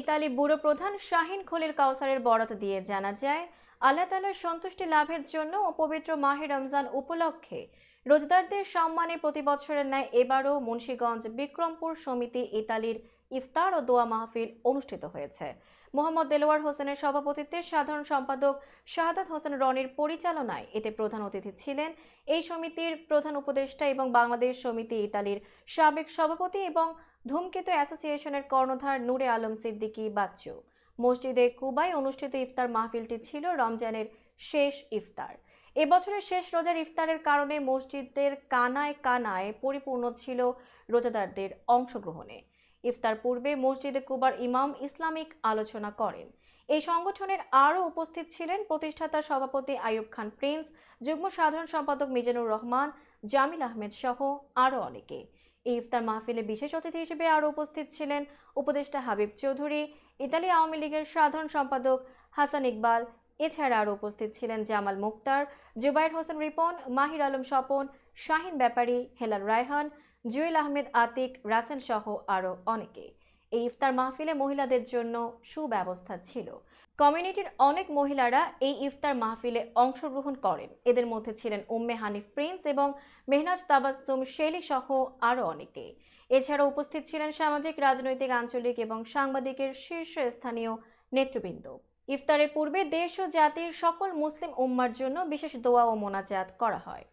Italy bureau প্রধান শাহিন খলিল কাউসারের বরাত দিয়ে জানা যায় আল্লাহ তালার সন্তুষ্টি লাভের জন্য পবিত্র মাহে রমজান উপলক্ষে রোজদারদের সম্মানে প্রতি বছরের ন্যায় এবারও মুন্সীগঞ্জ বিক্রমপুর সমিতি ইতালির ইফতার ও দোয়া মাহফিল অনুষ্ঠিত হয়েছে মোহাম্মদ দেলোয়ার হোসেনের সভাপতিত্বে সাধারণ সম্পাদক শাহাদাত হোসেন রনির পরিচালনায় এতে প্রধান অতিথি ছিলেন এই সমিতির প্রধান উপদেষ্টা এবং বাংলাদেশ সমিতি ইতালির সাবেক সভাপতি এবং ধূমকেতু অ্যাসোসিয়েশনের কর্ণধার নূরে আলম সিদ্দিকী বাচ্চু মসজিদে কুবায় অনুষ্ঠিত ইফতার মাহফিলটি ছিল রমজানের শেষ ইফতার এবছরের শেষ রোজার ইফতারের কারণে মসজিদের কানায় কানায় পরিপূর্ণ ছিল রোজাদারদের অংশগ্রহণে ইফতার পূর্বে মসজিদে কুবার ইমাম ইসলামিক আলোচনা করেন এই সংগঠনের আরও উপস্থিত ছিলেন প্রতিষ্ঠাতা সভাপতি আয়ুব খান প্রিন্স যুগ্ম সাধারণ সম্পাদক মিজানুর রহমান জামিল আহমেদ সহ আরও অনেকে এই ইফতার মাহফিলে বিশেষ অতিথি হিসেবে আরও উপস্থিত ছিলেন উপদেষ্টা হাবিব চৌধুরী ইতালি আওয়ামী লীগের সাধারণ সম্পাদক হাসান ইকবাল এছাড়া আরও উপস্থিত ছিলেন জামাল মুক্তার জুবাইর হোসেন রিপন মাহির আলম স্বপন শাহিন ব্যাপারী হেলাল রায়হান জুয়েল আহমেদ আতিক রাসেল সহ আরও অনেকে এই ইফতার মাহফিলে মহিলাদের জন্য সুব্যবস্থা ছিল কমিউনিটির অনেক মহিলারা এই ইফতার মাহফিলে অংশগ্রহণ করেন এদের মধ্যে ছিলেন উম্মে হানিফ প্রিন্স এবং মেহনাজ তাবাস্তুম শেলি সহ আরও অনেকে এছাড়া উপস্থিত ছিলেন সামাজিক রাজনৈতিক আঞ্চলিক এবং সাংবাদিকের শীর্ষস্থানীয় নেতৃবৃন্দ ইফতারের পূর্বে দেশ ও জাতির সকল মুসলিম উম্মার জন্য বিশেষ দোয়া ও মোনাজাত করা হয়